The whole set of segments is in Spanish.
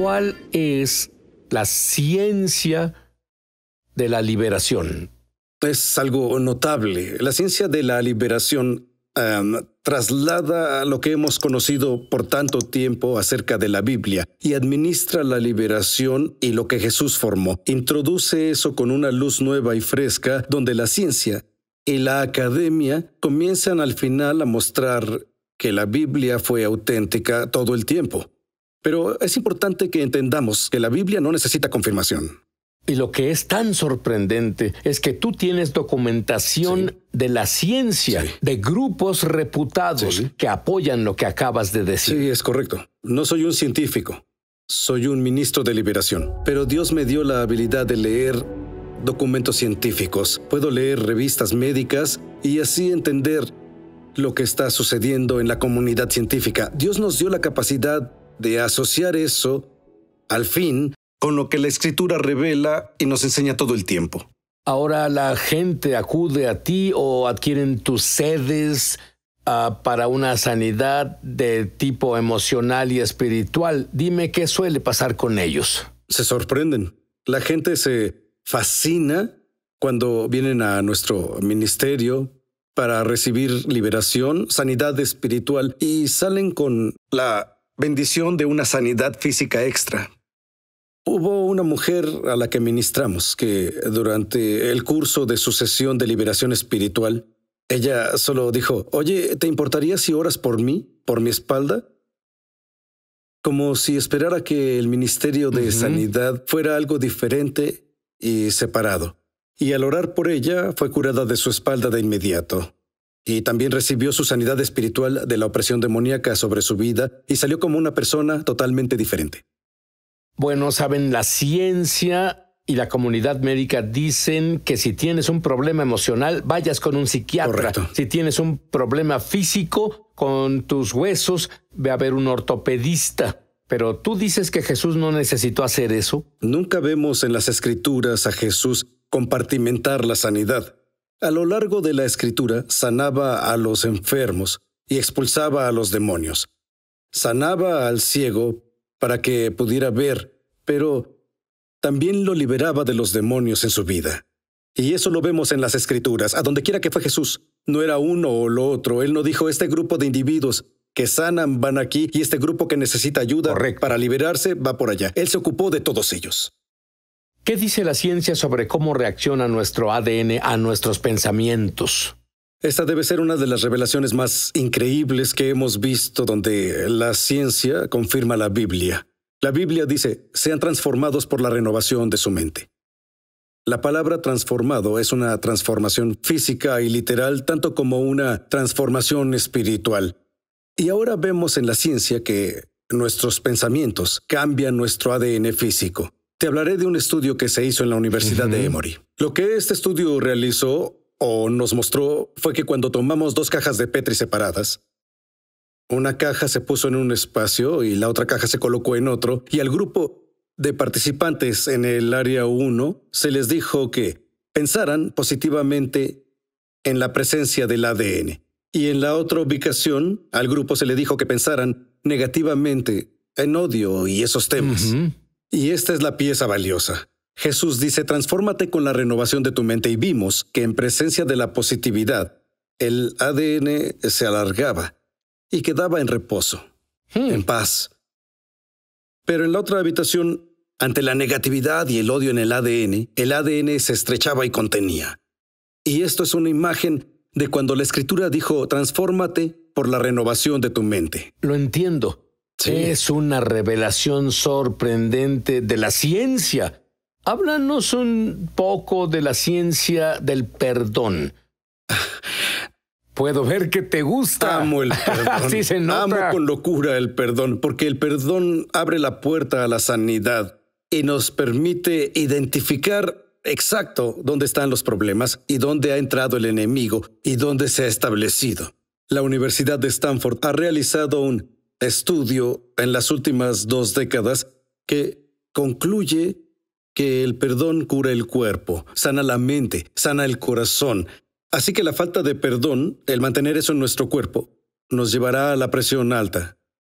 cuál es la ciencia de la liberación. Es algo notable. La ciencia de la liberación traslada em, traslada lo que hemos conocido por tanto tiempo acerca de la Biblia y administra la liberación y lo que Jesús formó. Introduce eso con una luz nueva y fresca donde la ciencia y la academia comienzan al final a mostrar que la Biblia fue auténtica todo el tiempo. Pero es importante que entendamos que la Biblia no necesita confirmación. Y lo que es tan sorprendente es que tú tienes documentación de la ciencia, de grupos reputados que apoyan lo que acabas de decir. Sí, es correcto. No soy un científico, soy un ministro de liberación. Pero Dios me dio la habilidad de leer documentos científicos, puedo leer revistas médicas y así entender lo que está sucediendo en la comunidad científica. Dios nos dio la capacidad de asociar eso, al fin, con lo que la escritura revela y nos enseña todo el tiempo. Ahora la gente acude a ti o adquieren tus sedes ah, para una sanidad de tipo emocional y espiritual. Dime qué suele pasar con ellos. Se sorprenden. La gente se fascina cuando vienen a nuestro ministerio para recibir liberación, sanidad espiritual y salen con la bendición de una sanidad física extra. Hubo una mujer a la que ministramos que durante el curso de su sesión de liberación espiritual, ella solo dijo, oye, ¿te importaría si oras por mí, por mi espalda? Como si esperara que el Ministerio de Sanidad fuera algo diferente y separado. Y al orar por ella fue curada de su espalda de inmediato y también recibió su sanidad espiritual de la opresión demoníaca sobre su vida y salió como una persona totalmente diferente. Bueno, saben, la ciencia y la comunidad médica dicen que si tienes un problema emocional, vayas con un psiquiatra. Correcto. Si tienes un problema físico con tus huesos, ve a ver un ortopedista. Pero tú dices que Jesús no necesitó hacer eso. Nunca vemos en las escrituras a Jesús compartimentar la sanidad. A lo largo de la escritura sanaba a los enfermos y expulsaba a los demonios. Sanaba al ciego para que pudiera ver, pero también lo liberaba de los demonios en su vida. Y eso lo vemos en las escrituras. A donde quiera que fue Jesús, no era uno o lo otro. Él no dijo, este grupo de individuos que sanan van aquí y este grupo que necesita ayuda para liberarse va por allá. Él se ocupó de todos ellos. ¿Qué dice la ciencia sobre cómo reacciona nuestro ADN a nuestros pensamientos? Esta debe ser una de las revelaciones más increíbles que hemos visto donde la ciencia confirma la Biblia. La Biblia dice, sean transformados por la renovación de su mente. La palabra transformado es una transformación física y literal tanto como una transformación espiritual. Y ahora vemos en la ciencia que nuestros pensamientos cambian nuestro ADN físico. Te hablaré de un estudio que se hizo en la Universidad de Emory. Lo que este estudio realizó o nos mostró fue que cuando tomamos dos cajas de Petri separadas, una caja se puso en un espacio y la otra caja se colocó en otro, y al grupo de participantes en el área 1 se les dijo que pensaran positivamente en la presencia del ADN, y en la otra ubicación al grupo se le dijo que pensaran negativamente en odio y esos temas. Y esta es la pieza valiosa. Jesús dice, transfórmate con la renovación de tu mente y vimos que en presencia de la positividad, el ADN se alargaba y quedaba en reposo, hmm. en paz. Pero en la otra habitación, ante la negatividad y el odio en el ADN, el ADN se estrechaba y contenía. Y esto es una imagen de cuando la escritura dijo, transfórmate por la renovación de tu mente. Lo entiendo. Es una revelación sorprendente de la ciencia. Háblanos un poco de la ciencia del perdón. Puedo ver que te gusta. Ah. Amo el perdón. se nota. Amo con locura el perdón, porque el perdón abre la puerta a la sanidad y nos permite identificar exacto dónde están los problemas y dónde ha entrado el enemigo y dónde se ha establecido. La Universidad de Stanford ha realizado un estudio en las últimas dos décadas que concluye que el perdón cura el cuerpo, sana la mente, sana el corazón. Así que la falta de perdón, el mantener eso en nuestro cuerpo, nos llevará a la presión alta,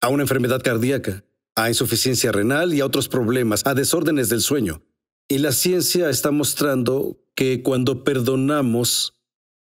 a una enfermedad cardíaca, a insuficiencia renal y a otros problemas, a desórdenes del sueño. Y la ciencia está mostrando que cuando perdonamos,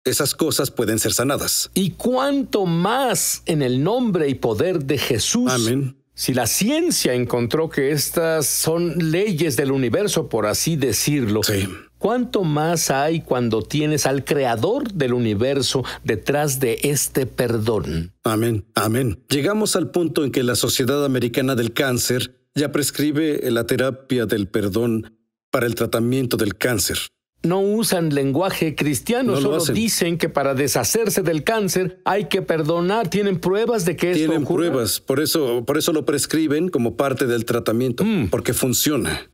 esas cosas pueden ser sanadas. Y cuánto más en el nombre y poder de Jesús. Amén. Si la ciencia encontró que estas son leyes del universo, por así decirlo, sí. ¿cuánto más hay cuando tienes al creador del universo detrás de este perdón? Amén, amén. Llegamos al punto en que la Sociedad Americana del Cáncer ya prescribe la terapia del perdón para el tratamiento del cáncer no usan lenguaje cristiano, solo dicen que para deshacerse del cáncer hay que perdonar, tienen pruebas de que tienen ocurra? Tienen pruebas, por eso, por eso lo prescriben como parte del tratamiento, mm. porque funciona.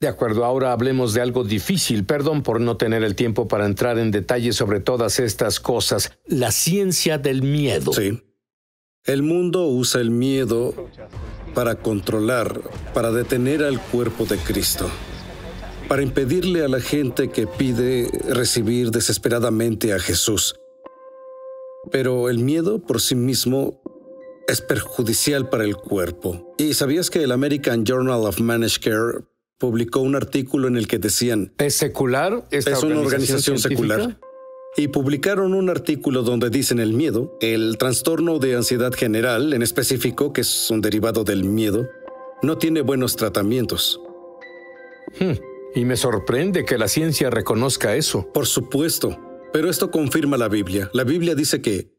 De acuerdo, ahora hablemos de algo difícil. Perdón por no tener el tiempo para entrar en detalle sobre todas estas cosas. La ciencia del miedo. Sí. El mundo usa el miedo para controlar, para detener al cuerpo de Cristo para impedirle a la gente que pide recibir desesperadamente a Jesús. Pero el miedo por sí mismo es perjudicial para el cuerpo. ¿Y sabías que el American Journal of Managed Care publicó un artículo en el que decían... ¿Es secular? es una organización, secular. Y publicaron un artículo donde dicen el miedo, el trastorno de ansiedad general en específico, que es un derivado del miedo, no tiene buenos tratamientos. Hmm. Y me sorprende que la ciencia reconozca eso. Por supuesto, pero esto confirma la Biblia. La Biblia dice que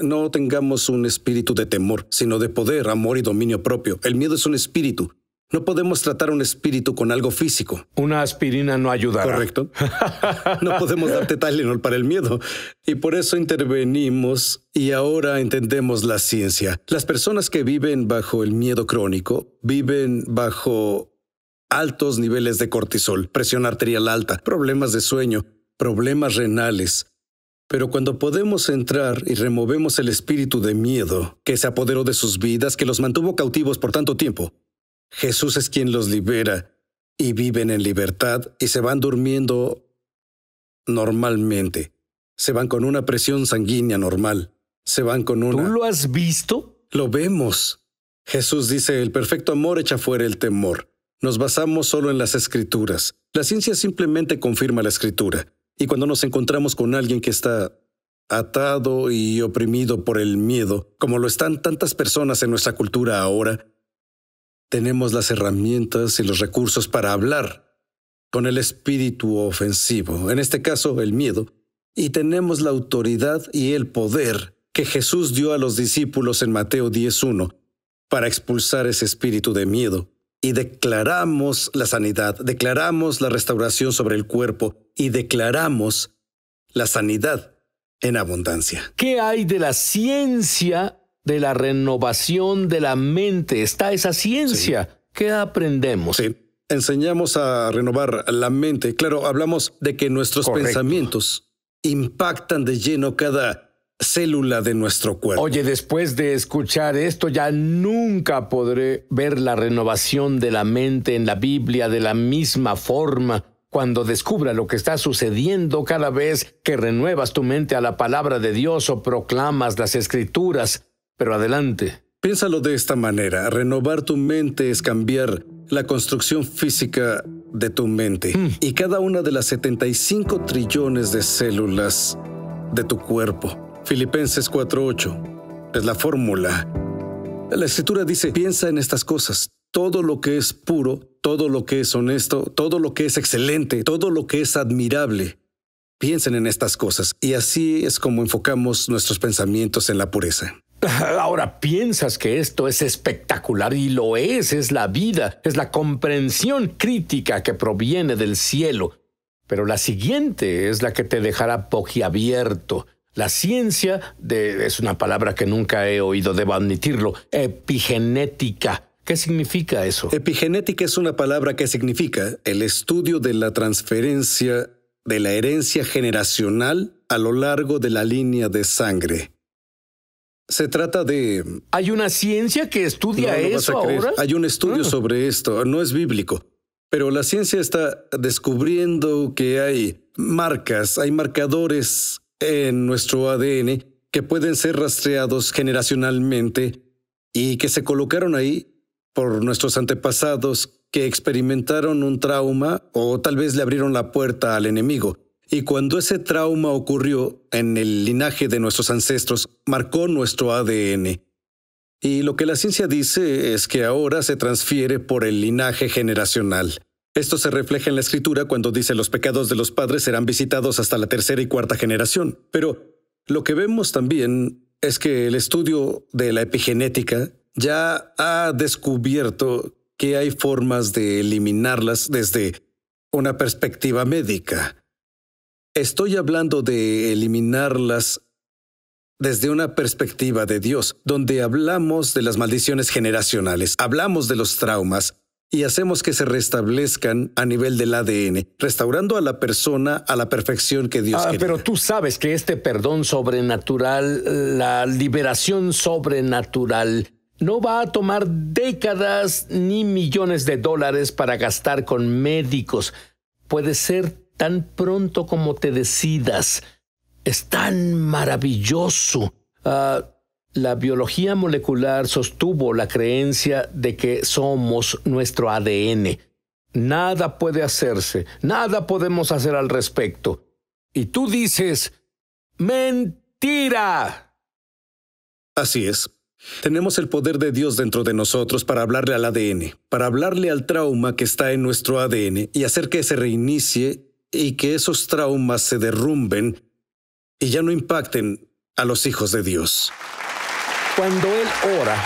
no tengamos un espíritu de temor, sino de poder, amor y dominio propio. El miedo es un espíritu. No podemos tratar un espíritu con algo físico. Una aspirina no ayudará. Correcto. No podemos darte Tylenol para el miedo. Y por eso intervenimos y ahora entendemos la ciencia. Las personas que viven bajo el miedo crónico viven bajo altos niveles de cortisol, presión arterial alta, problemas de sueño, problemas renales. Pero cuando podemos entrar y removemos el espíritu de miedo que se apoderó de sus vidas, que los mantuvo cautivos por tanto tiempo, Jesús es quien los libera y viven en libertad y se van durmiendo normalmente. Se van con una presión sanguínea normal. Se van con una... ¿Tú lo has visto? Lo vemos. Jesús dice, el perfecto amor echa fuera el temor. Nos basamos solo en las escrituras. La ciencia simplemente confirma la escritura. Y cuando nos encontramos con alguien que está atado y oprimido por el miedo, como lo están tantas personas en nuestra cultura ahora, tenemos las herramientas y los recursos para hablar con el espíritu ofensivo, en este caso el miedo, y tenemos la autoridad y el poder que Jesús dio a los discípulos en Mateo 10.1 para expulsar ese espíritu de miedo y declaramos la sanidad, declaramos la restauración sobre el cuerpo y declaramos la sanidad en abundancia. ¿Qué hay de la ciencia de la renovación de la mente? Está esa ciencia. ¿Qué aprendemos? Sí. Enseñamos a renovar la mente. Claro, hablamos de que nuestros pensamientos impactan de lleno cada célula de nuestro cuerpo. Oye, después de escuchar esto, ya nunca podré ver la renovación de la mente en la Biblia de la misma forma. Cuando descubra lo que está sucediendo cada vez que renuevas tu mente a la palabra de Dios o proclamas las escrituras. Pero adelante. Piénsalo de esta manera. Renovar tu mente es cambiar la construcción física de tu mente. Mm. Y cada una de las 75 trillones de células de tu cuerpo. Filipenses 4:8 es la fórmula. La escritura dice, piensa en estas cosas, todo lo que es puro, todo lo que es honesto, todo lo que es excelente, todo lo que es admirable. Piensen en estas cosas y así es como enfocamos nuestros pensamientos en la pureza. Ahora piensas que esto es espectacular y lo es, es la vida, es la comprensión crítica que proviene del cielo. Pero la siguiente es la que te dejará poquiabierto. La ciencia es una palabra que nunca he oído, debo admitirlo, epigenética. ¿Qué significa eso? Epigenética es una palabra que significa el estudio de la transferencia de la herencia generacional a lo largo de la línea de sangre. Se trata de... ¿Hay una ciencia que estudia eso ahora? Hay un estudio ah. sobre esto, no es bíblico, pero la ciencia está descubriendo que hay marcas, hay marcadores en nuestro ADN que pueden ser rastreados generacionalmente y que se colocaron ahí por nuestros antepasados que experimentaron un trauma o tal vez le abrieron la puerta al enemigo. Y cuando ese trauma ocurrió en el linaje de nuestros ancestros, marcó nuestro ADN. Y lo que la ciencia dice es que ahora se transfiere por el linaje generacional. Esto se refleja en la escritura cuando dice los pecados de los padres serán visitados hasta la tercera y cuarta generación. Pero lo que vemos también es que el estudio de la epigenética ya ha descubierto que hay formas de eliminarlas desde una perspectiva médica. Estoy hablando de eliminarlas desde una perspectiva de Dios, donde hablamos de las maldiciones generacionales, hablamos de los traumas, y hacemos que se restablezcan a nivel del ADN, restaurando a la persona a la perfección que Dios ah, Pero tú sabes que este perdón sobrenatural, la liberación sobrenatural, no va a tomar décadas ni millones de dólares para gastar con médicos. Puede ser tan pronto como te decidas. Es tan maravilloso. Ah, la biología molecular sostuvo la creencia de que somos nuestro ADN. Nada puede hacerse, nada podemos hacer al respecto. Y tú dices, mentira. Así es. Tenemos el poder de Dios dentro de nosotros para hablarle al ADN, para hablarle al trauma que está en nuestro ADN y hacer que se reinicie y que esos traumas se derrumben y ya no impacten a los hijos de Dios. Cuando él ora,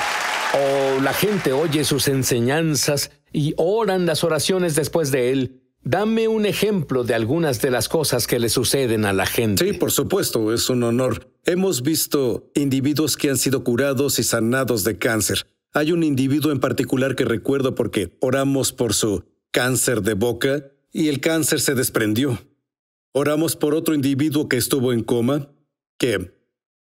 o la gente oye sus enseñanzas y oran las oraciones después de él, dame un ejemplo de algunas de las cosas que le suceden a la gente. Sí, por supuesto, es un honor. Hemos visto individuos que han sido curados y sanados de cáncer. Hay un individuo en particular que recuerdo porque oramos por su cáncer de boca y el cáncer se desprendió. Oramos por otro individuo que estuvo en coma, que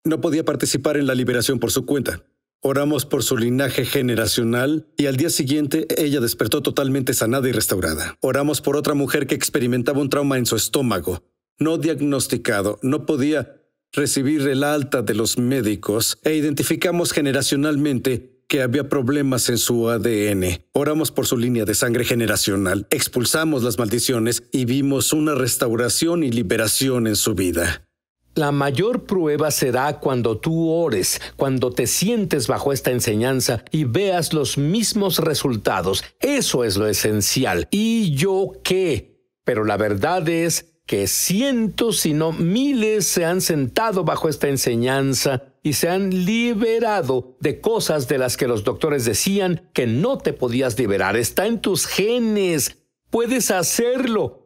no podía participar en la liberación por su cuenta. Oramos por su linaje generacional y al día siguiente ella despertó totalmente sanada y restaurada. Oramos por otra mujer que experimentaba un trauma en su estómago, no diagnosticado, no podía recibir el alta de los médicos e identificamos generacionalmente que había problemas en su ADN. Oramos por su línea de sangre generacional, expulsamos las maldiciones y vimos una restauración y liberación en su vida. La mayor prueba será cuando tú ores, cuando te sientes bajo esta enseñanza y veas los mismos resultados. Eso es lo esencial. ¿Y yo qué? Pero la verdad es que cientos, si no miles, se han sentado bajo esta enseñanza y se han liberado de cosas de las que los doctores decían que no te podías liberar. Está en tus genes. Puedes hacerlo.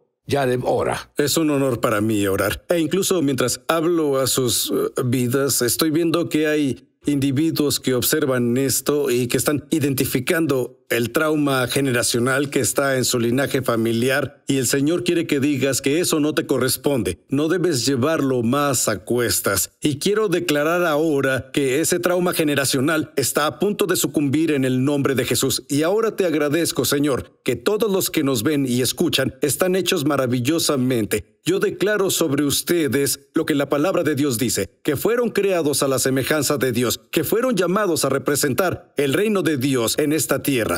Es un honor para mí orar. E incluso mientras hablo a sus eh, vidas, estoy viendo que hay individuos que observan esto y que están identificando el trauma generacional que está en su linaje familiar y el Señor quiere que digas que eso no te corresponde, no debes llevarlo más a cuestas. Y quiero declarar ahora que ese trauma generacional está a punto de sucumbir en el nombre de Jesús. Y ahora te agradezco, Señor, que todos los que nos ven y escuchan están hechos maravillosamente. Yo declaro sobre ustedes lo que la palabra de Dios dice, que fueron creados a la semejanza de Dios, que fueron llamados a representar el reino de Dios en esta tierra.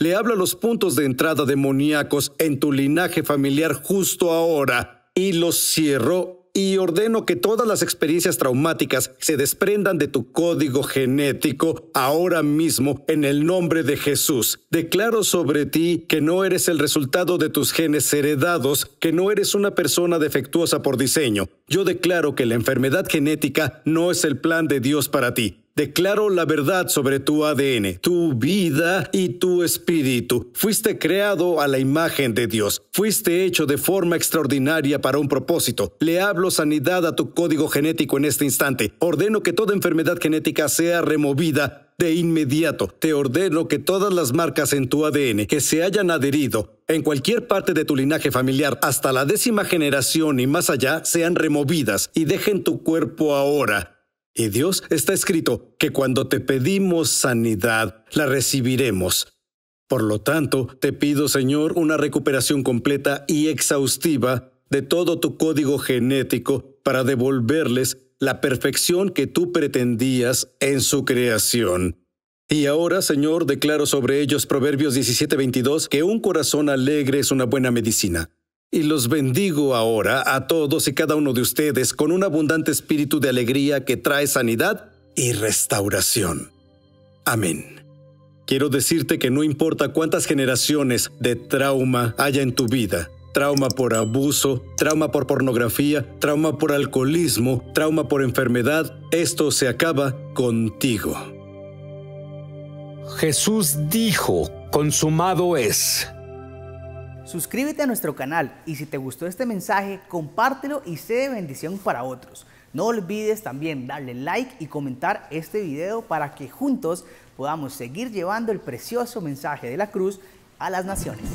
Le hablo los puntos de entrada demoníacos en tu linaje familiar justo ahora y los cierro y ordeno que todas las experiencias traumáticas se desprendan de tu código genético ahora mismo en el nombre de Jesús. Declaro sobre ti que no eres el resultado de tus genes heredados, que no eres una persona defectuosa por diseño. Yo declaro que la enfermedad genética no es el plan de Dios para ti. Declaro la verdad sobre tu ADN, tu vida y tu espíritu. Fuiste creado a la imagen de Dios. Fuiste hecho de forma extraordinaria para un propósito. Le hablo sanidad a tu código genético en este instante. Ordeno que toda enfermedad genética sea removida de inmediato. Te ordeno que todas las marcas en tu ADN que se hayan adherido en cualquier parte de tu linaje familiar hasta la décima generación y más allá sean removidas y dejen tu cuerpo ahora. Y Dios está escrito que cuando te pedimos sanidad, la recibiremos. Por lo tanto, te pido, Señor, una recuperación completa y exhaustiva de todo tu código genético para devolverles la perfección que tú pretendías en su creación. Y ahora, Señor, declaro sobre ellos Proverbios 17:22 que un corazón alegre es una buena medicina. Y los bendigo ahora a todos y cada uno de ustedes con un abundante espíritu de alegría que trae sanidad y restauración. Amén. Quiero decirte que no importa cuántas generaciones de trauma haya en tu vida, trauma por abuso, trauma por pornografía, trauma por alcoholismo, trauma por enfermedad, esto se acaba contigo. Jesús dijo, consumado es. Suscríbete a nuestro canal y si te gustó este mensaje, compártelo y sé de bendición para otros. No olvides también darle like y comentar este video para que juntos podamos seguir llevando el precioso mensaje de la cruz a las naciones.